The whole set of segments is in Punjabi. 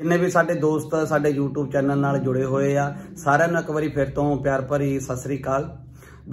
ਜਿੰਨੇ ਵੀ ਸਾਡੇ ਦੋਸਤ ਸਾਡੇ YouTube ਚੈਨਲ ਨਾਲ ਜੁੜੇ ਹੋਏ ਆ ਸਾਰਿਆਂ ਨੂੰ ਇੱਕ ਵਾਰੀ ਫਿਰ ਤੋਂ ਪਿਆਰ ਭਰੀ ਸਤਿ ਸ੍ਰੀ ਅਕਾਲ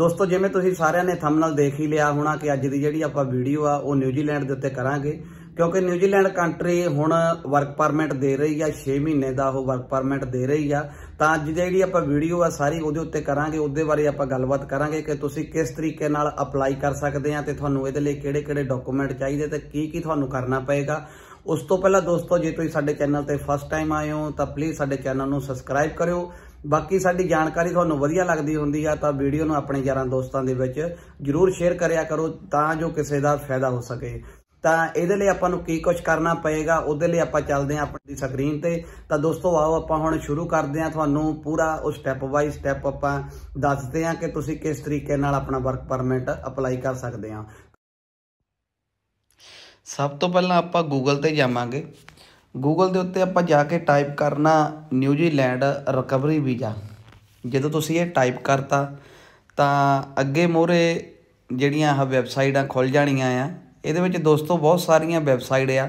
ਦੋਸਤੋ ਜਿਵੇਂ ਤੁਸੀਂ ਸਾਰਿਆਂ ਨੇ ਥੰਬਨੇਲ ਦੇਖ ਹੀ ਲਿਆ ਹੋਣਾ ਕਿ ਅੱਜ ਦੀ ਜਿਹੜੀ ਆਪਾਂ ਵੀਡੀਓ ਆ ਉਹ ਨਿਊਜ਼ੀਲੈਂਡ ਦੇ ਉੱਤੇ ਕਰਾਂਗੇ ਕਿਉਂਕਿ ਨਿਊਜ਼ੀਲੈਂਡ ਕੰਟਰੀ ਹੁਣ ਵਰਕ ਪਰਮਿਟ ਦੇ ਰਹੀ ਆ 6 ਮਹੀਨੇ ਦਾ ਉਹ ਵਰਕ ਪਰਮਿਟ ਦੇ ਰਹੀ ਆ ਤਾਂ ਅੱਜ ਜਿਹੜੀ ਆਪਾਂ ਵੀਡੀਓ ਆ ਸਾਰੀ ਉਹਦੇ ਉੱਤੇ ਕਰਾਂਗੇ ਉਹਦੇ ਬਾਰੇ ਆਪਾਂ ਗੱਲਬਾਤ ਕਰਾਂਗੇ ਕਿ ਤੁਸੀਂ ਕਿਸ ਤਰੀਕੇ ਨਾਲ ਅਪਲਾਈ ਕਰ ਸਕਦੇ ਆ ਤੇ ਤੁਹਾਨੂੰ ਇਹਦੇ ਲਈ ਕਿਹੜੇ-ਕਿਹੜੇ ਡਾਕੂਮੈਂਟ ਚਾਹੀਦੇ ਤੇ ਕੀ ਕੀ ਤੁਹਾਨੂੰ ਕਰਨਾ ਪਏਗਾ ਉਸ ਤੋਂ ਪਹਿਲਾਂ ਦੋਸਤੋ ਜੇ ਤੁਸੀਂ ਸਾਡੇ ਚੈਨਲ ਤੇ ਫਸਟ ਟਾਈਮ ਆਏ ਹੋ ਤਾਂ ਪਲੀਜ਼ ਸਾਡੇ ਚੈਨਲ ਨੂੰ ਸਬਸਕ੍ਰਾਈਬ ਕਰਿਓ ਬਾਕੀ ਸਾਡੀ ਜਾਣਕਾਰੀ ਤੁਹਾਨੂੰ ਵਧੀਆ ਲੱਗਦੀ ਹੁੰਦੀ ਆ ਤਾਂ ਵੀਡੀਓ ਨੂੰ ਆਪਣੇ ਯਾਰਾਂ ਦੋਸਤਾਂ ਦੇ ਵਿੱਚ ਜਰੂਰ ਸ਼ੇਅਰ ਕਰਿਆ ਕਰੋ ਤਾਂ ਜੋ ਕਿਸੇ ਦਾ ਫਾਇਦਾ ਹੋ ਸਕੇ ਤਾਂ ਇਹਦੇ ਲਈ ਆਪਾਂ ਨੂੰ ਕੀ ਕੁਝ ਕਰਨਾ ਪਏਗਾ ਉਹਦੇ ਲਈ ਆਪਾਂ ਚੱਲਦੇ ਹਾਂ ਆਪਣੀ ਸਕਰੀਨ ਤੇ ਤਾਂ ਦੋਸਤੋ ਆਓ ਆਪਾਂ ਹੁਣ ਸ਼ੁਰੂ ਕਰਦੇ ਹਾਂ ਤੁਹਾਨੂੰ ਪੂਰਾ ਉਹ ਸਟੈਪ ਬਾਈ ਸਟੈਪ ਆਪਾਂ ਦੱਸਦੇ ਹਾਂ ਕਿ ਤੁਸੀਂ ਕਿਸ ਤਰੀਕੇ ਨਾਲ ਆਪਣਾ ਵਰਕ ਪਰਮਿਟ ਅਪਲਾਈ ਕਰ ਸਕਦੇ ਆਂ ਸਭ ਤੋਂ ਪਹਿਲਾਂ ਆਪਾਂ ਗੂਗਲ ਤੇ ਜਾਵਾਂਗੇ ਗੂਗਲ ਦੇ ਉੱਤੇ ਆਪਾਂ ਜਾ ਕੇ ਟਾਈਪ ਕਰਨਾ ਨਿਊਜ਼ੀਲੈਂਡ ਰਿਕਵਰੀ ਵੀਜ਼ਾ ਜਦੋਂ ਤੁਸੀਂ ਇਹ ਟਾਈਪ ਕਰਤਾ ਤਾਂ ਅੱਗੇ ਮੋਰੇ ਜਿਹੜੀਆਂ ਆਹ ਵੈਬਸਾਈਟਾਂ ਖੁੱਲ ਜਾਣੀਆਂ ਆ ਇਹਦੇ ਵਿੱਚ ਦੋਸਤੋ ਬਹੁਤ ਸਾਰੀਆਂ ਵੈਬਸਾਈਟ ਆ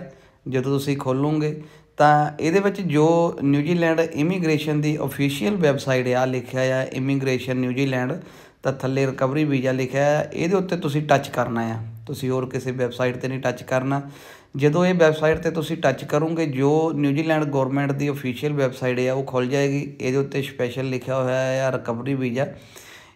ਜਦੋਂ ਤੁਸੀਂ ਖੋਲੋਗੇ ਤਾਂ ਇਹਦੇ ਵਿੱਚ ਜੋ ਨਿਊਜ਼ੀਲੈਂਡ ਇਮੀਗ੍ਰੇਸ਼ਨ ਦੀ ਅਫੀਸ਼ੀਅਲ ਵੈਬਸਾਈਟ ਆ ਲਿਖਿਆ ਆ ਇਮੀਗ੍ਰੇਸ਼ਨ ਨਿਊਜ਼ੀਲੈਂਡ ਤਾਂ ਥੱਲੇ ਰਿਕਵਰੀ ਵੀਜ਼ਾ ਲਿਖਿਆ ਆ ਇਹਦੇ ਉੱਤੇ ਤੁਸੀਂ ਟੱਚ ਕਰਨਾ ਆ ਤੁਸੀਂ ਹੋਰ ਕਿਸੇ ਵੈਬਸਾਈਟ ਤੇ ਨਹੀਂ ਟੱਚ ਕਰਨਾ ਜਦੋਂ ਇਹ ਵੈਬਸਾਈਟ ਤੇ ਤੁਸੀਂ ਟੱਚ ਕਰੋਗੇ ਜੋ ਨਿਊਜ਼ੀਲੈਂਡ ਗਵਰਨਮੈਂਟ ਦੀ ਅਫੀਸ਼ੀਅਲ ਵੈਬਸਾਈਟ ਹੈ ਉਹ ਖੁੱਲ ਜਾਏਗੀ ਇਹਦੇ ਉੱਤੇ ਸਪੈਸ਼ਲ ਲਿਖਿਆ ਹੋਇਆ ਹੈ ਰਿਕਵਰੀ ਵੀਜ਼ਾ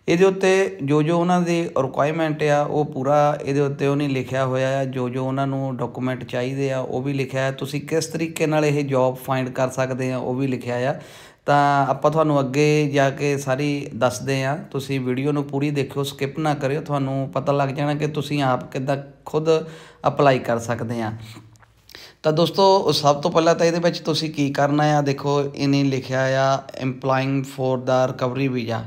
ਇਹਦੇ ਉੱਤੇ ਜੋ ਜੋ ਉਹਨਾਂ ਦੀ ਰਿਕੁਆਇਰਮੈਂਟ ਆ ਉਹ ਪੂਰਾ ਇਹਦੇ ਉੱਤੇ ਉਹਨੇ ਲਿਖਿਆ ਹੋਇਆ ਆ ਜੋ ਜੋ ਉਹਨਾਂ ਨੂੰ ਡਾਕੂਮੈਂਟ ਚਾਹੀਦੇ ਆ ਉਹ ਵੀ ਲਿਖਿਆ ਹੈ ਤੁਸੀਂ ਕਿਸ ਤਰੀਕੇ ਨਾਲ ਇਹ ਜੌਬ ਫਾਈਂਡ ਕਰ ਸਕਦੇ ਆ ਉਹ ਵੀ ਲਿਖਿਆ ਆ ਤਾਂ ਆਪਾਂ ਤੁਹਾਨੂੰ ਅੱਗੇ ਜਾ ਕੇ ਸਾਰੀ ਦੱਸਦੇ ਆ ਤੁਸੀਂ ਵੀਡੀਓ ਨੂੰ ਪੂਰੀ ਦੇਖਿਓ ਸਕਿਪ ਨਾ ਕਰਿਓ ਤੁਹਾਨੂੰ ਪਤਾ ਲੱਗ ਜਾਣਾ ਕਿ ਤੁਸੀਂ ਆਪ ਕਿੱਦਾਂ ਖੁਦ ਅਪਲਾਈ ਕਰ ਸਕਦੇ ਆ ਤਾਂ ਦੋਸਤੋ ਸਭ ਤੋਂ ਪਹਿਲਾਂ ਤਾਂ ਇਹਦੇ ਵਿੱਚ ਤੁਸੀਂ ਕੀ ਕਰਨਾ ਆ ਦੇਖੋ ਇਹਨੇ ਲਿਖਿਆ ਆ ਏਮਪਲਾਈਂਗ ਫੋਰ ਦਾ ਰਿਕਵਰੀ ਵੀਜ਼ਾ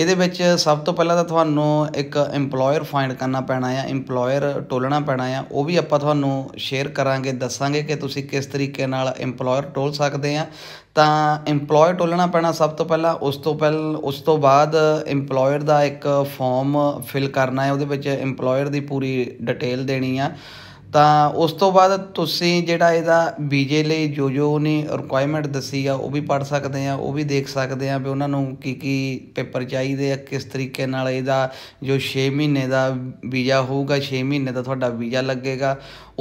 ਇਹਦੇ ਵਿੱਚ ਸਭ ਤੋਂ ਪਹਿਲਾਂ ਤਾਂ ਤੁਹਾਨੂੰ ਇੱਕ EMPLOYER ਫਾਈਂਡ ਕਰਨਾ ਪੈਣਾ ਆ EMPLOYER ਟੋਲਣਾ ਪੈਣਾ ਆ ਉਹ ਵੀ ਆਪਾਂ ਤੁਹਾਨੂੰ ਸ਼ੇਅਰ ਕਰਾਂਗੇ ਦੱਸਾਂਗੇ ਕਿ ਤੁਸੀਂ ਕਿਸ ਤਰੀਕੇ ਨਾਲ EMPLOYER ਟੋਲ ਸਕਦੇ ਆ ਤਾਂ EMPLOYER ਟੋਲਣਾ ਪੈਣਾ ਸਭ ਤੋਂ ਪਹਿਲਾਂ ਉਸ ਤੋਂ ਪਹਿਲ ਉਸ ਤੋਂ ਬਾਅਦ EMPLOYER ਦਾ ਇੱਕ ਫਾਰਮ ਫਿਲ ਕਰਨਾ ਹੈ ਉਹਦੇ ਵਿੱਚ EMPLOYER ਦੀ ਪੂਰੀ ਡਿਟੇਲ ਦੇਣੀ ਆ ਤਾਂ ਉਸ ਤੋਂ ਬਾਅਦ ਤੁਸੀਂ ਜਿਹੜਾ ਇਹਦਾ ਵੀਜ਼ੇ ਲਈ ਜੋ ਜੋ ਨੇ ਰਿਕੁਆਇਰਮੈਂਟ ਦੱਸੀ ਆ ਉਹ ਵੀ ਪੜ ਸਕਦੇ ਆ ਉਹ ਵੀ ਦੇਖ ਸਕਦੇ ਆ ਵੀ ਉਹਨਾਂ ਨੂੰ ਕੀ ਕੀ ਪੇਪਰ ਚਾਹੀਦੇ ਆ ਕਿਸ ਤਰੀਕੇ ਨਾਲ ਇਹਦਾ ਜੋ 6 ਮਹੀਨੇ ਦਾ ਵੀਜ਼ਾ ਹੋਊਗਾ 6 ਮਹੀਨੇ ਦਾ ਤੁਹਾਡਾ ਵੀਜ਼ਾ ਲੱਗੇਗਾ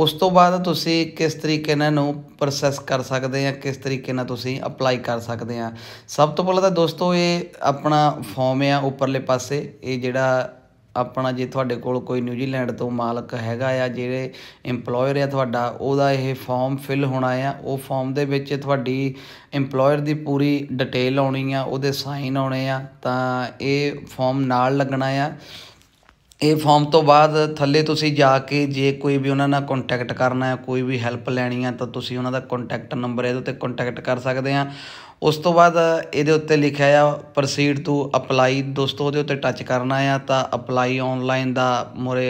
ਉਸ ਤੋਂ ਬਾਅਦ ਤੁਸੀਂ ਕਿਸ ਤਰੀਕੇ ਨਾਲ ਨੂੰ ਪ੍ਰੋਸੈਸ ਕਰ ਸਕਦੇ ਆ ਕਿਸ ਤਰੀਕੇ ਨਾਲ ਤੁਸੀਂ ਅਪਲਾਈ ਕਰ ਸਕਦੇ ਆ ਸਭ ਤੋਂ ਪਹਿਲਾਂ ਤਾਂ ਦੋਸਤੋ ਇਹ ਆਪਣਾ ਫਾਰਮ ਆ ਉੱਪਰਲੇ ਪਾਸੇ ਇਹ ਜਿਹੜਾ ਆਪਣਾ ਜੇ ਤੁਹਾਡੇ ਕੋਲ ਕੋਈ ਨਿਊਜ਼ੀਲੈਂਡ ਤੋਂ ਮਾਲਕ ਹੈਗਾ ਆ ਜਿਹੜੇ EMPLOYER ਆ ਤੁਹਾਡਾ ਉਹਦਾ ਇਹ ਫਾਰਮ ਫਿਲ ਹੋਣਾ ਆ ਉਹ ਫਾਰਮ ਦੇ ਵਿੱਚ ਤੁਹਾਡੀ EMPLOYER ਦੀ ਪੂਰੀ ਡਿਟੇਲ ਆਉਣੀ ਆ ਉਹਦੇ ਸਾਈਨ ਆਉਣੇ ਆ ਤਾਂ ਇਹ ਫਾਰਮ ਨਾਲ ਲੱਗਣਾ ਆ ਇਹ ਫਾਰਮ ਤੋਂ ਬਾਅਦ ਥੱਲੇ ਤੁਸੀਂ ਜਾ ਕੇ ਜੇ ਕੋਈ ਵੀ ਉਹਨਾਂ ਨਾਲ ਕੰਟੈਕਟ ਕਰਨਾ ਹੈ ਕੋਈ ਵੀ ਹੈਲਪ ਲੈਣੀ ਹੈ ਤਾਂ ਤੁਸੀਂ ਉਹਨਾਂ ਦਾ ਕੰਟੈਕਟ ਨੰਬਰ ਇਹਦੇ ਉੱਤੇ ਕੰਟੈਕਟ ਕਰ ਸਕਦੇ ਆ ਉਸ ਤੋਂ ਬਾਅਦ ਇਹਦੇ ਉੱਤੇ ਲਿਖਿਆ ਆ ਪ੍ਰੋਸੀਡ ਟੂ ਅਪਲਾਈ ਦੋਸਤੋ ਉਹਦੇ ਉੱਤੇ ਟੱਚ ਕਰਨਾ ਆ ਤਾਂ ਅਪਲਾਈ ਆਨਲਾਈਨ ਦਾ ਮੋਰੇ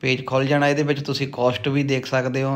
ਪੇਜ ਖੁੱਲ ਜਾਣਾ ਇਹਦੇ ਵਿੱਚ ਤੁਸੀਂ ਕਾਸਟ ਵੀ ਦੇਖ ਸਕਦੇ ਹੋ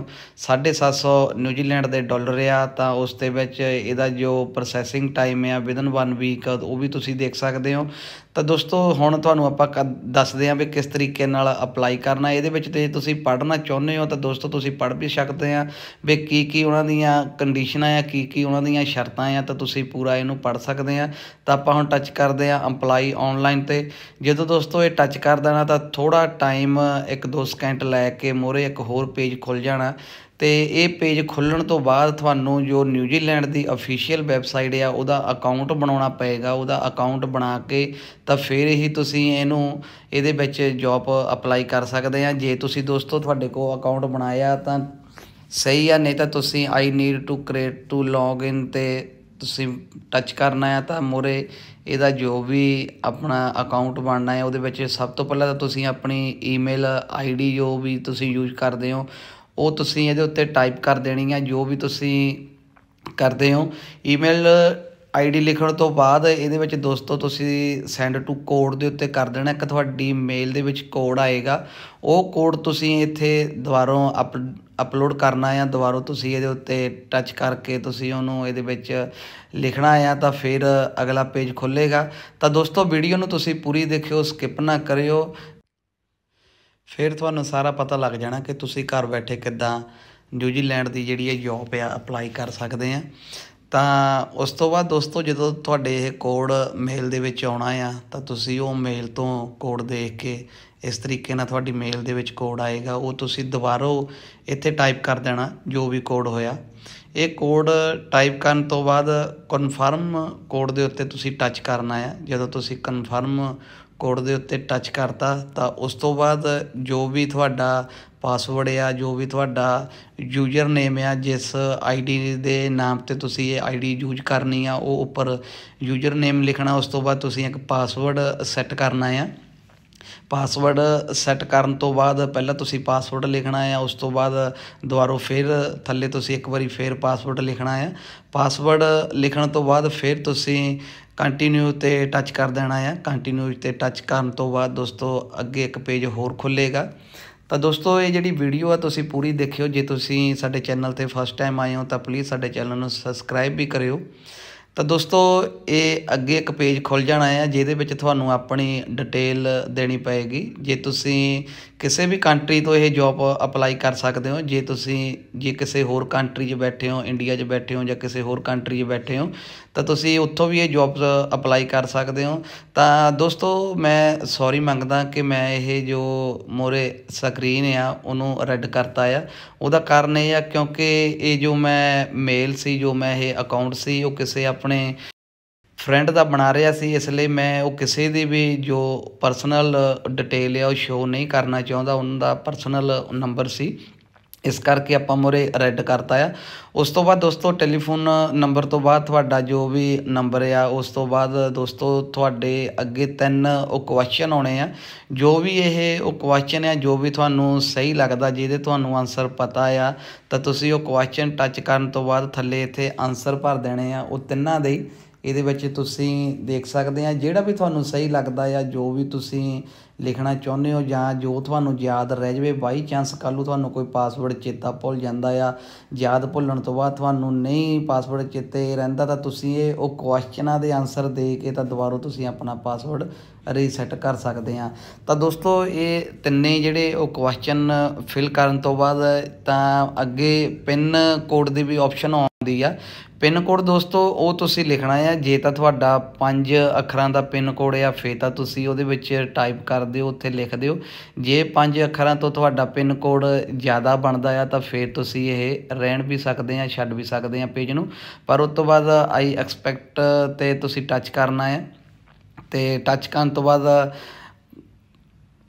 750 ਨਿਊਜ਼ੀਲੈਂਡ ਦੇ ਡਾਲਰ ਆ ਤਾਂ ਉਸ ਦੇ ਵਿੱਚ ਇਹਦਾ ਜੋ ਪ੍ਰੋਸੈਸਿੰਗ ਟਾਈਮ ਆ ਵਿਦਨ 1 ਵੀਕ ਉਹ ਵੀ ਤੁਸੀਂ ਦੇਖ ਸਕਦੇ ਹੋ ਤਾਂ ਦੋਸਤੋ ਹੁਣ ਤੁਹਾਨੂੰ ਆਪਾਂ ਦੱਸਦੇ ਆ ਵੀ ਕਿਸ ਤਰੀਕੇ ਨਾਲ ਅਪਲਾਈ ਕਰਨਾ ਇਹਦੇ ਵਿੱਚ ਤੇ ਤੁਸੀਂ ਪੜ੍ਹਨਾ ਚਾਹੁੰਦੇ ਹੋ ਤਾਂ ਦੋਸਤੋ ਤੁਸੀਂ ਪੜ੍ਹ ਵੀ ਸਕਦੇ ਆ ਵੀ ਕੀ ਕੀ ਉਹਨਾਂ ਦੀਆਂ ਕੰਡੀਸ਼ਨਾਂ ਆ ਕੀ ਕੀ ਉਹਨਾਂ ਦੀਆਂ ਸ਼ਰਤਾਂ ਆ ਤਾਂ ਤੁਸੀਂ ਪੂਰਾ ਇਹਨੂੰ ਪੜ੍ਹ ਸਕਦੇ ਆ ਤਾਂ ਆਪਾਂ ਹੁਣ ਟੱਚ ਕਰਦੇ ਆ ਅਪਲਾਈ ਆਨਲਾਈਨ ਤੇ ਜਦੋਂ ਦੋਸਤੋ ਇਹ ਟੱਚ ਕਰ ਦੇਣਾ ਤਾਂ ਥੋੜਾ ਟਾਈਮ ਇੱਕ 2 ਸਕਿੰਟ ਲੈ ਕੇ ਮੋਰੇ ਇੱਕ ਹੋਰ ਪੇਜ ਖੁੱਲ ਜਾਣਾ ਤੇ ਇਹ ਪੇਜ ਖੁੱਲਣ ਤੋਂ ਬਾਅਦ ਤੁਹਾਨੂੰ ਜੋ ਨਿਊਜ਼ੀਲੈਂਡ ਦੀ ਅਫੀਸ਼ੀਅਲ ਵੈਬਸਾਈਟ ਆ ਉਹਦਾ ਅਕਾਊਂਟ ਬਣਾਉਣਾ ਪਏਗਾ ਉਹਦਾ ਅਕਾਊਂਟ ਬਣਾ ਕੇ ਤਾਂ ਫਿਰ ਹੀ ਤੁਸੀਂ ਇਹਨੂੰ ਇਹਦੇ ਵਿੱਚ ਜੌਬ ਅਪਲਾਈ ਕਰ ਸਕਦੇ ਆ ਜੇ ਤੁਸੀਂ ਦੋਸਤੋ ਤੁਹਾਡੇ ਕੋਲ ਅਕਾਊਂਟ ਬਣਾਇਆ ਤਾਂ ਸਹੀ ਆ ਨਹੀਂ ਤਾਂ ਤੁਸੀਂ I need to create to login ਤੇ ਤੁਸੀਂ ਟੱਚ ਕਰਨਾ ਹੈ ਤਾਂ ਮੋਰੇ ਇਹਦਾ ਜੋ ਵੀ ਆਪਣਾ ਅਕਾਊਂਟ ਬਣਨਾ ਹੈ ਉਹਦੇ ਵਿੱਚ ਸਭ ਤੋਂ ਪਹਿਲਾਂ ਤਾਂ ਤੁਸੀਂ ਆਪਣੀ ਈਮੇਲ ਆਈਡੀ ਜੋ ਵੀ ਤੁਸੀਂ ਯੂਜ਼ ਕਰਦੇ ਹੋ ਉਹ ਤੁਸੀਂ ਇਹਦੇ ਉੱਤੇ ਟਾਈਪ ਕਰ ਦੇਣੀ ਹੈ ਜੋ ਵੀ ਤੁਸੀਂ ਕਰਦੇ ਹੋ ਈਮੇਲ ਆਈਡੀ ਲਿਖਣ ਤੋਂ ਬਾਅਦ ਇਹਦੇ ਵਿੱਚ ਦੋਸਤੋ ਤੁਸੀਂ ਸੈਂਡ ਟੂ ਕੋਡ ਦੇ ਉੱਤੇ ਕਰ ਦੇਣਾ ਇੱਕ ਤੁਹਾਡੀ ਮੇਲ ਦੇ ਵਿੱਚ ਕੋਡ ਆਏਗਾ ਉਹ ਕੋਡ ਤੁਸੀਂ ਇੱਥੇ ਦੁਬਾਰੋਂ ਅਪਲੋਡ ਕਰਨਾ ਆ ਦੁਬਾਰੋਂ ਤੁਸੀਂ ਇਹਦੇ ਉੱਤੇ ਟੱਚ ਕਰਕੇ ਤੁਸੀਂ ਉਹਨੂੰ ਇਹਦੇ ਵਿੱਚ ਲਿਖਣਾ ਆ ਤਾਂ ਫਿਰ ਅਗਲਾ ਪੇਜ ਖੁੱਲੇਗਾ ਤਾਂ ਦੋਸਤੋ ਵੀਡੀਓ ਨੂੰ ਤੁਸੀਂ ਪੂਰੀ ਦੇਖਿਓ ਸਕਿਪ ਨਾ ਕਰਿਓ ਫਿਰ ਤੁਹਾਨੂੰ ਸਾਰਾ ਪਤਾ ਲੱਗ ਜਾਣਾ ਕਿ ਤੁਸੀਂ ਘਰ ਬੈਠੇ ਕਿੱਦਾਂ ਨਿਊਜ਼ੀਲੈਂਡ ਦੀ ਜਿਹੜੀ ਹੈ ਜੌਬ ਆ ਅਪਲਾਈ ਕਰ ਸਕਦੇ ਆ ਤਾਂ ਉਸ ਤੋਂ ਬਾਅਦ ਦੋਸਤੋ ਜਦੋਂ ਤੁਹਾਡੇ ਇਹ ਕੋਡ ਮੇਲ ਦੇ ਵਿੱਚ ਆਉਣਾ ਆ ਤਾਂ ਤੁਸੀਂ ਉਹ ਮੇਲ ਤੋਂ ਕੋਡ ਦੇਖ ਕੇ ਇਸ ਤਰੀਕੇ ਨਾਲ ਤੁਹਾਡੀ ਮੇਲ ਦੇ ਵਿੱਚ ਕੋਡ ਆਏਗਾ ਉਹ ਤੁਸੀਂ ਦੁਬਾਰਾ ਇੱਥੇ ਟਾਈਪ ਕਰ ਦੇਣਾ ਜੋ ਵੀ ਕੋਡ ਹੋਇਆ ਇਹ ਕੋਡ ਟਾਈਪ ਕਰਨ ਤੋਂ ਬਾਅਦ ਕਨਫਰਮ ਕੋਡ ਦੇ ਉੱਤੇ ਤੁਸੀਂ ਟੱਚ ਕਰਨਾ ਆ ਜਦੋਂ ਤੁਸੀਂ ਕਨਫਰਮ ਕੋਡ ਦੇ ਉੱਤੇ ਟੱਚ ਕਰਤਾ ਤਾਂ ਉਸ ਤੋਂ ਬਾਅਦ ਜੋ ਵੀ ਤੁਹਾਡਾ ਪਾਸਵਰਡ ਆ ਜੋ ਵੀ ਤੁਹਾਡਾ ਯੂਜ਼ਰ ਨੇਮ ਆ ਜਿਸ ਆਈਡੀ ਦੇ ਨਾਮ ਤੇ ਤੁਸੀਂ ਇਹ ਆਈਡੀ ਯੂਜ਼ ਕਰਨੀ ਆ ਉਹ ਉੱਪਰ ਯੂਜ਼ਰ ਨੇਮ ਲਿਖਣਾ ਉਸ ਤੋਂ ਬਾਅਦ ਤੁਸੀਂ ਇੱਕ ਪਾਸਵਰਡ ਸੈੱਟ ਕਰਨਾ ਆ ਪਾਸਵਰਡ ਸੈੱਟ ਕਰਨ ਤੋਂ ਬਾਅਦ ਪਹਿਲਾਂ ਤੁਸੀਂ ਪਾਸਵਰਡ ਲਿਖਣਾ ਹੈ ਉਸ ਤੋਂ ਬਾਅਦ ਦੁਬਾਰਾ ਫਿਰ ਥੱਲੇ ਤੁਸੀਂ ਇੱਕ ਵਾਰੀ ਫਿਰ ਪਾਸਵਰਡ ਲਿਖਣਾ ਹੈ ਪਾਸਵਰਡ ਲਿਖਣ ਤੋਂ ਬਾਅਦ ਫਿਰ ਤੁਸੀਂ ਕੰਟੀਨਿਊ ਤੇ ਟੱਚ ਕਰ ਦੇਣਾ ਹੈ ਕੰਟੀਨਿਊ ਤੇ ਟੱਚ ਕਰਨ ਤੋਂ ਬਾਅਦ ਦੋਸਤੋ ਅੱਗੇ ਇੱਕ ਪੇਜ ਹੋਰ ਖੁੱਲੇਗਾ ਤਾਂ ਦੋਸਤੋ ਇਹ ਜਿਹੜੀ ਵੀਡੀਓ ਆ ਤੁਸੀਂ ਪੂਰੀ ਦੇਖਿਓ ਜੇ ਤੁਸੀਂ ਸਾਡੇ ਚੈਨਲ ਤੇ ਫਸਟ ਟਾਈਮ ਆਏ ਹੋ ਤਾਂ ਪਲੀਜ਼ ਸਾਡੇ ਚੈਨਲ ਨੂੰ ਸਬਸਕ੍ਰਾਈਬ ਵੀ ਕਰਿਓ ਤਾਂ ਦੋਸਤੋ ਇਹ ਅੱਗੇ ਇੱਕ ਪੇਜ ਖੁੱਲ ਜਾਣਾ ਹੈ ਜਿਹਦੇ ਵਿੱਚ ਤੁਹਾਨੂੰ ਆਪਣੀ ਡਿਟੇਲ ਦੇਣੀ ਪਏਗੀ ਜੇ ਤੁਸੀਂ ਕਿਸੇ ਵੀ ਕੰਟਰੀ ਤੋਂ ਇਹ ਜੌਬ ਅਪਲਾਈ ਕਰ ਸਕਦੇ ਹੋ ਜੇ ਤੁਸੀਂ ਜੇ ਕਿਸੇ ਹੋਰ ਕੰਟਰੀ 'ਚ ਬੈਠੇ ਹੋ ਇੰਡੀਆ 'ਚ ਬੈਠੇ ਹੋ ਜਾਂ ਕਿਸੇ ਹੋਰ ਕੰਟਰੀ 'ਚ ਬੈਠੇ ਹੋ ਤਾਂ ਤੁਸੀਂ ਉੱਥੋਂ ਵੀ ਇਹ ਜੌਬਸ ਅਪਲਾਈ ਕਰ ਸਕਦੇ ਹੋ ਤਾਂ ਦੋਸਤੋ ਮੈਂ ਸੌਰੀ ਮੰਗਦਾ ਕਿ ਮੈਂ ਇਹ ਜੋ ਮੋਰੇ ਸਕਰੀਨ ਆ ਉਹਨੂੰ ਰੈੱਡ ਕਰਤਾ ਆ ਉਹਦਾ ਕਾਰਨ ਇਹ ਆ ਕਿਉਂਕਿ ਇਹ ਜੋ ਮੈਂ ਮੇਲ ਸੀ ਜੋ ਮੈਂ ਇਹ ਅਕਾਊਂਟ ਸੀ ਉਹ ਕਿਸੇ ਆਪਣੇ ਫਰੈਂਡ ਦਾ ਬਣਾ ਰਿਹਾ ਸੀ ਇਸ ਲਈ ਮੈਂ ਉਹ ਕਿਸੇ ਦੀ ਵੀ ਜੋ ਪਰਸਨਲ ਡਿਟੇਲ ਆ ਉਹ ਸ਼ੋ ਨਹੀਂ ਕਰਨਾ ਚਾਹੁੰਦਾ ਉਹਨਾਂ ਦਾ ਪਰਸਨਲ ਨੰਬਰ ਸੀ ਇਸ ਕਰਕੇ ਆਪਾਂ ਮੋਰੇ ਰੈੱਡ ਕਰਤਾ ਆ ਉਸ ਤੋਂ ਬਾਅਦ ਦੋਸਤੋ ਟੈਲੀਫੋਨ ਨੰਬਰ ਤੋਂ ਬਾਅਦ ਤੁਹਾਡਾ ਜੋ ਵੀ ਨੰਬਰ ਆ ਉਸ ਤੋਂ ਬਾਅਦ ਦੋਸਤੋ ਤੁਹਾਡੇ ਅੱਗੇ ਤਿੰਨ ਉਹ ਕੁਐਸਚਨ ਆਉਣੇ ਆ ਜੋ ਵੀ ਇਹ ਉਹ ਕੁਐਸਚਨ ਆ ਜੋ ਵੀ ਤੁਹਾਨੂੰ ਸਹੀ ਲੱਗਦਾ ਜਿਹਦੇ ਤੁਹਾਨੂੰ ਆਨਸਰ ਪਤਾ ਆ ਤਾਂ ਤੁਸੀਂ ਉਹ ਕੁਐਸਚਨ ਟੱਚ ਕਰਨ ਤੋਂ ਬਾਅਦ ਥੱਲੇ ਇੱਥੇ ਆਨਸਰ ਭਰ ਦੇਣੇ ਆ ਉਹ ਤਿੰਨਾਂ ਦੇ ਇਹਦੇ ਵਿੱਚ ਤੁਸੀਂ ਦੇਖ ਸਕਦੇ ਆ ਜਿਹੜਾ ਵੀ ਤੁਹਾਨੂੰ ਸਹੀ ਲੱਗਦਾ ਆ ਜੋ ਵੀ ਤੁਸੀਂ ਲਿਖਣਾ ਚਾਹੁੰਦੇ ਹੋ ਜਾਂ ਜੋ ਤੁਹਾਨੂੰ ਯਾਦ ਰਹਿ ਜਵੇ ਬਾਈ ਚਾਂਸ ਕੱਲ ਨੂੰ ਤੁਹਾਨੂੰ ਕੋਈ ਪਾਸਵਰਡ ਚੇਤਾ ਭੁੱਲ ਜਾਂਦਾ ਆ ਯਾਦ ਭੁੱਲਣ ਤੋਂ ਬਾਅਦ ਤੁਹਾਨੂੰ ਨਹੀਂ ਪਾਸਵਰਡ ਚੇਤੇ ਰਹਿੰਦਾ ਤਾਂ ਤੁਸੀਂ ਇਹ ਉਹ ਕੁਐਸਚਨਾਂ ਦੇ ਆਨਸਰ ਦੇ ਕੇ ਤਾਂ ਦੁਬਾਰਾ ਤੁਸੀਂ ਆਪਣਾ ਪਾਸਵਰਡ ਰੀਸੈਟ ਕਰ ਸਕਦੇ ਆ ਤਾਂ ਦੋਸਤੋ ਇਹ ਤਿੰਨੇ ਜਿਹੜੇ ਉਹ ਕੁਐਸਚਨ ਫਿਲ ਕਰਨ ਤੋਂ ਬਾਅਦ ਤਾਂ ਅੱਗੇ ਪਿਨ ਕੋਡ ਦੀ ਵੀ ਆਪਸ਼ਨ ਹੁੰਦੀ ਆ ਪਿੰਨ ਕੋਡ ਦੋਸਤੋ ਉਹ ਤੁਸੀਂ ਲਿਖਣਾ ਆ ਜੇ ਤਾਂ ਤੁਹਾਡਾ ਪੰਜ ਅੱਖਰਾਂ ਦਾ ਪਿੰਨ ਕੋਡ ਆ ਫੇ ਤਾਂ ਤੁਸੀਂ ਉਹਦੇ ਵਿੱਚ ਟਾਈਪ ਕਰ ਦਿਓ ਉੱਥੇ ਲਿਖ ਦਿਓ ਜੇ ਪੰਜ ਅੱਖਰਾਂ ਤੋਂ ਤੁਹਾਡਾ ਪਿੰਨ ਕੋਡ ਜ਼ਿਆਦਾ ਬਣਦਾ ਆ ਤਾਂ ਫੇਰ ਤੁਸੀਂ ਇਹ ਰਹਿਣ ਵੀ ਸਕਦੇ ਆ ਛੱਡ ਵੀ ਸਕਦੇ ਆ ਪੇਜ ਨੂੰ ਪਰ ਉਸ ਤੋਂ ਬਾਅਦ ਆਈ ਐਕਸਪੈਕਟ ਤੇ ਤੁਸੀਂ ਟੱਚ ਕਰਨਾ ਹੈ ਤੇ ਟੱਚ ਕਰਨ ਤੋਂ ਬਾਅਦ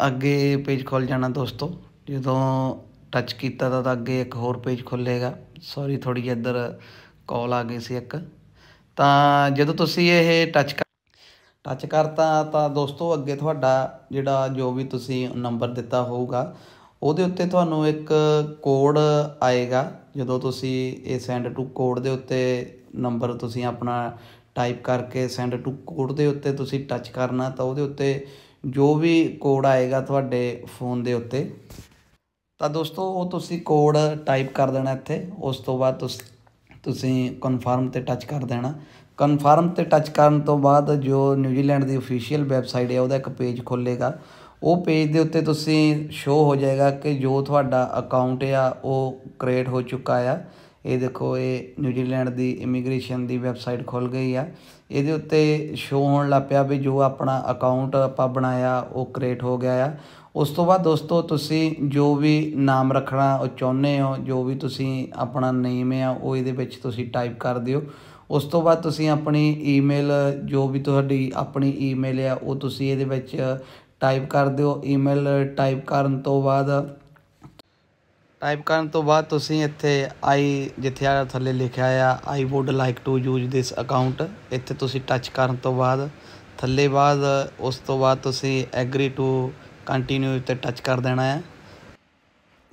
ਅੱਗੇ ਪੇਜ ਖੁੱਲ ਜਾਣਾ ਦੋਸਤੋ ਜਦੋਂ ਟੱਚ ਕੀਤਾ ਤਾਂ ਅੱਗੇ ਇੱਕ ਹੋਰ ਪੇਜ ਖੁੱਲੇਗਾ ਸੌਰੀ ਥੋੜੀ ਇੱਧਰ ਕਾਲ ਆ ਗਈ ਸੀ ਇੱਕ ਤਾਂ ਜਦੋਂ ਤੁਸੀਂ ਇਹ ਟੱਚ ਟੱਚ ਕਰਤਾ ਤਾਂ ਦੋਸਤੋ ਅੱਗੇ ਤੁਹਾਡਾ ਜਿਹੜਾ ਜੋ ਵੀ ਤੁਸੀਂ ਨੰਬਰ ਦਿੱਤਾ ਹੋਊਗਾ ਉਹਦੇ ਉੱਤੇ ਤੁਹਾਨੂੰ ਇੱਕ ਕੋਡ ਆਏਗਾ ਜਦੋਂ ਤੁਸੀਂ ਇਹ ਸੈਂਡ ਟੂ ਕੋਡ ਦੇ ਉੱਤੇ ਨੰਬਰ ਤੁਸੀਂ ਆਪਣਾ ਟਾਈਪ ਕਰਕੇ ਸੈਂਡ ਟੂ ਕੋਡ ਦੇ ਉੱਤੇ ਤੁਸੀਂ ਟੱਚ ਕਰਨਾ ਤਾਂ ਉਹਦੇ ਉੱਤੇ ਜੋ ਵੀ ਕੋਡ ਆਏਗਾ ਤੁਹਾਡੇ ਫੋਨ ਦੇ ਉੱਤੇ ਤਾਂ ਦੋਸਤੋ ਉਹ ਤੁਸੀਂ ਕੋਡ ਟਾਈਪ ਕਰ ਦੇਣਾ ਇੱਥੇ ਉਸ ਤੋਂ ਬਾਅਦ ਤੁਸੀਂ ਤੁਸੀਂ ਕਨਫਰਮ ਤੇ ਟੱਚ ਕਰ ਦੇਣਾ ਕਨਫਰਮ ਤੇ ਟੱਚ ਕਰਨ ਤੋਂ ਬਾਅਦ ਜੋ ਨਿਊਜ਼ੀਲੈਂਡ ਦੀ ਅਫੀਸ਼ੀਅਲ ਵੈਬਸਾਈਟ ਹੈ ਉਹਦਾ ਇੱਕ ਪੇਜ ਖੁੱਲੇਗਾ ਉਹ ਪੇਜ ਦੇ ਉੱਤੇ ਤੁਸੀਂ ਸ਼ੋ ਹੋ ਜਾਏਗਾ ਕਿ ਜੋ ਤੁਹਾਡਾ ਅਕਾਊਂਟ ਆ ਉਹ ਕ੍ਰੀਏਟ ਹੋ ਚੁੱਕਾ ਆ ਇਹ ਦੇਖੋ ਇਹ ਨਿਊਜ਼ੀਲੈਂਡ ਦੀ ਇਮੀਗ੍ਰੇਸ਼ਨ ਦੀ ਵੈਬਸਾਈਟ ਖੁੱਲ ਗਈ ਆ ਇਹਦੇ ਉੱਤੇ ਸ਼ੋ ਹੋਣ ਲੱਗ ਪਿਆ ਵੀ ਜੋ ਆਪਣਾ ਅਕਾਊਂਟ ਆਪਾਂ ਬਣਾਇਆ ਉਹ ਕ੍ਰੀਏਟ ਹੋ ਗਿਆ ਆ ਉਸ ਤੋਂ ਬਾਅਦ ਦੋਸਤੋ ਤੁਸੀਂ ਜੋ ਵੀ ਨਾਮ ਰੱਖਣਾ ਉਹ ਚਾਹੁੰਦੇ ਹੋ ਜੋ ਵੀ ਤੁਸੀਂ ਆਪਣਾ ਨੇਮ ਆ ਉਹ ਇਹਦੇ ਵਿੱਚ ਤੁਸੀਂ ਟਾਈਪ ਕਰ ਦਿਓ ਉਸ ਤੋਂ ਬਾਅਦ ਤੁਸੀਂ ਆਪਣੀ ਈਮੇਲ ਜੋ ਵੀ ਤੁਹਾਡੀ ਆਪਣੀ ਈਮੇਲ ਆ ਉਹ ਤੁਸੀਂ ਇਹਦੇ ਵਿੱਚ ਟਾਈਪ ਕਰ ਦਿਓ ਈਮੇਲ ਟਾਈਪ ਕਰਨ ਤੋਂ ਬਾਅਦ ਟਾਈਪ ਕਰਨ ਤੋਂ ਬਾਅਦ ਤੁਸੀਂ ਇੱਥੇ ਆਈ ਜਿੱਥੇ ਆ ਥੱਲੇ ਲਿਖਿਆ ਆ I would like to use this account ਇੱਥੇ ਤੁਸੀਂ ਟੱਚ ਕਰਨ ਤੋਂ ਬਾਅਦ ਥੱਲੇ ਬਾਅਦ ਉਸ ਤੋਂ ਬਾਅਦ ਤੁਸੀਂ ਐਗਰੀ ਟੂ ਕੰਟੀਨਿਊ ਤੇ ਟੱਚ ਕਰ ਦੇਣਾ ਹੈ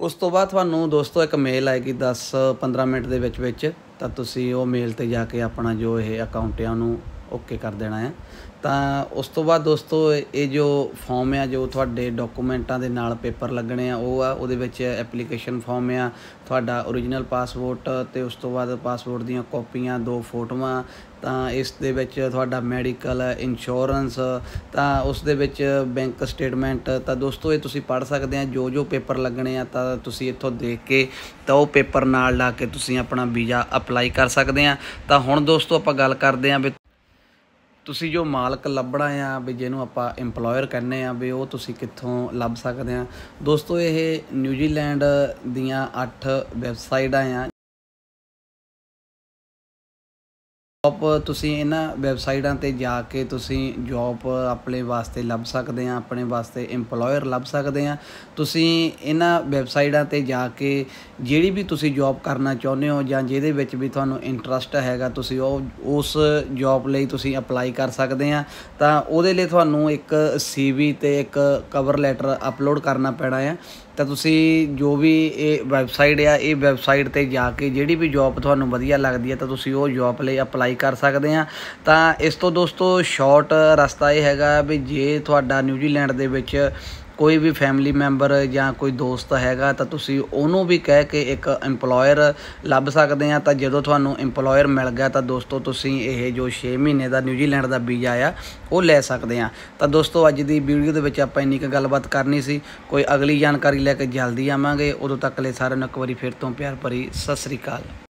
ਉਸ ਤੋਂ ਬਾਅਦ ਤੁਹਾਨੂੰ ਦੋਸਤੋ ਇੱਕ ਮੇਲ ਆਏਗੀ 10 15 ਮਿੰਟ ਦੇ ਵਿੱਚ ਵਿੱਚ ਤਾਂ ਤੁਸੀਂ ਉਹ ਮੇਲ ਤੇ ਜਾ ਕੇ ਆਪਣਾ ਜੋ ਇਹ ਅਕਾਊਂਟ ਆ ਉਹਨੂੰ ਓਕੇ ਕਰ ਦੇਣਾ ਹੈ ਤਾਂ ਉਸ ਤੋਂ ਬਾਅਦ ਦੋਸਤੋ ਇਹ ਜੋ ਫਾਰਮ ਆ ਜੋ ਤੁਹਾਡੇ ਡਾਕੂਮੈਂਟਾਂ ਦੇ ਨਾਲ ਪੇਪਰ ਲੱਗਣੇ ਆ ਉਹ ਆ ਉਹਦੇ ਵਿੱਚ ਐਪਲੀਕੇਸ਼ਨ ਫਾਰਮ ਆ ਤੁਹਾਡਾ origignal ਪਾਸਪੋਰਟ ਤੇ ਉਸ ਤੋਂ ਬਾਅਦ ਪਾਸਪੋਰਟ ਦੀਆਂ ਕਾਪੀਆਂ ਦੋ ਫੋਟੋਆਂ ਤਾਂ ਇਸ ਦੇ ਵਿੱਚ ਤੁਹਾਡਾ ਮੈਡੀਕਲ ਇੰਸ਼ੋਰੈਂਸ ਤਾਂ ਉਸ ਦੇ ਵਿੱਚ ਬੈਂਕ ਸਟੇਟਮੈਂਟ ਤਾਂ ਦੋਸਤੋ ਇਹ ਤੁਸੀਂ ਪੜ ਸਕਦੇ ਆ ਜੋ ਜੋ ਪੇਪਰ ਲੱਗਣੇ ਆ ਤਾਂ ਤੁਸੀਂ ਇੱਥੋਂ ਦੇਖ ਕੇ ਤਾਂ ਉਹ ਪੇਪਰ ਨਾਲ ਲਾ ਕੇ ਤੁਸੀਂ ਆਪਣਾ ਵੀਜ਼ਾ ਅਪਲਾਈ ਕਰ ਸਕਦੇ ਆ ਤਾਂ ਹੁਣ ਦੋਸਤੋ ਆਪਾਂ ਗੱਲ ਕਰਦੇ ਆ ਵੀ ਤੁਸੀਂ ਜੋ ਮਾਲਕ ਲੱਭਣਾ ਆ ਵੀ ਜਿਹਨੂੰ ਆਪਾਂ EMPLOYER ਕਹਿੰਦੇ ਆ ਵੀ ਉਹ ਤੁਸੀਂ ਕਿੱਥੋਂ ਲੱਭ ਸਕਦੇ ਆ ਦੋਸਤੋ ਇਹ ਨਿਊਜ਼ੀਲੈਂਡ ਦੀਆਂ 8 ਵੈਬਸਾਈਟਾਂ ਆ ਜੌਬ ਤੁਸੀਂ ਇਹਨਾਂ ਵੈਬਸਾਈਟਾਂ ਤੇ ਜਾ ਕੇ ਤੁਸੀਂ ਜੌਬ ਆਪਣੇ ਵਾਸਤੇ ਲੱਭ ਸਕਦੇ ਆ ਆਪਣੇ ਵਾਸਤੇ EMPLOYER ਲੱਭ ਸਕਦੇ ਆ ਤੁਸੀਂ ਇਹਨਾਂ ਵੈਬਸਾਈਟਾਂ ਤੇ ਜਾ ਕੇ ਜਿਹੜੀ ਵੀ ਤੁਸੀਂ ਜੌਬ ਕਰਨਾ ਚਾਹੁੰਦੇ ਹੋ ਜਾਂ ਜਿਹਦੇ ਵਿੱਚ ਵੀ ਤੁਹਾਨੂੰ ਇੰਟਰਸਟ ਹੈਗਾ ਤੁਸੀਂ ਉਹ ਉਸ ਜੌਬ ਲਈ ਤੁਸੀਂ ਅਪਲਾਈ ਕਰ ਸਕਦੇ ਆ ਤਾਂ ਉਹਦੇ ਲਈ ਤੁਹਾਨੂੰ ਇੱਕ CV ਤੇ ਇੱਕ ਕਵਰ ਲੈਟਰ ਅਪਲੋਡ ਕਰਨਾ ਪੈਣਾ ਆ ਤਾਂ ਤੁਸੀਂ ਜੋ ਵੀ ਇਹ ਵੈਬਸਾਈਟ ਆ ਇਹ ਵੈਬਸਾਈਟ ਤੇ ਜਾ ਕੇ ਜਿਹੜੀ ਵੀ ਜੌਬ ਤੁਹਾਨੂੰ ਵਧੀਆ ਲੱਗਦੀ ਹੈ ਤਾਂ ਤੁਸੀਂ ਉਹ ਜੌਬ ਲਈ ਅਪਲਾਈ ਕਰ ਸਕਦੇ ਆ ਤਾਂ ਇਸ ਤੋਂ ਦੋਸਤੋ ਸ਼ਾਰਟ ਰਸਤਾ ਇਹ ਹੈਗਾ ਵੀ ਜੇ ਤੁਹਾਡਾ ਨਿਊਜ਼ੀਲੈਂਡ ਦੇ ਵਿੱਚ ਕੋਈ ਵੀ ਫੈਮਿਲੀ ਮੈਂਬਰ ਜਾਂ ਕੋਈ ਦੋਸਤ ਹੈਗਾ ਤਾਂ ਤੁਸੀਂ ਉਹਨੂੰ ਵੀ ਕਹਿ ਕੇ ਇੱਕ EMPLOYER ਲੱਭ ਸਕਦੇ ਆ ਤਾਂ ਜਦੋਂ ਤੁਹਾਨੂੰ EMPLOYER ਮਿਲ ਗਿਆ ਤਾਂ ਦੋਸਤੋ ਤੁਸੀਂ ਇਹ ਜੋ 6 ਮਹੀਨੇ ਦਾ ਨਿਊਜ਼ੀਲੈਂਡ ਦਾ ਵੀਜ਼ਾ ਆ ਉਹ ਲੈ ਸਕਦੇ ਆ ਤਾਂ ਦੋਸਤੋ ਅੱਜ ਦੀ ਵੀਡੀਓ ਦੇ ਵਿੱਚ ਆਪਾਂ ਇੰਨੀ ਕੁ ਗੱਲਬਾਤ ਕਰਨੀ ਸੀ ਕੋਈ ਅਗਲੀ ਜਾਣਕਾਰੀ ਲੈ ਕੇ ਜਲਦੀ ਆਵਾਂਗੇ ਉਦੋਂ ਤੱਕ ਲਈ ਸਾਰਿਆਂ ਨੂੰ ਇੱਕ ਵਾਰੀ ਫਿਰ ਤੋਂ ਪਿਆਰ ਭਰੀ ਸਤਿ ਸ੍ਰੀ ਅਕਾਲ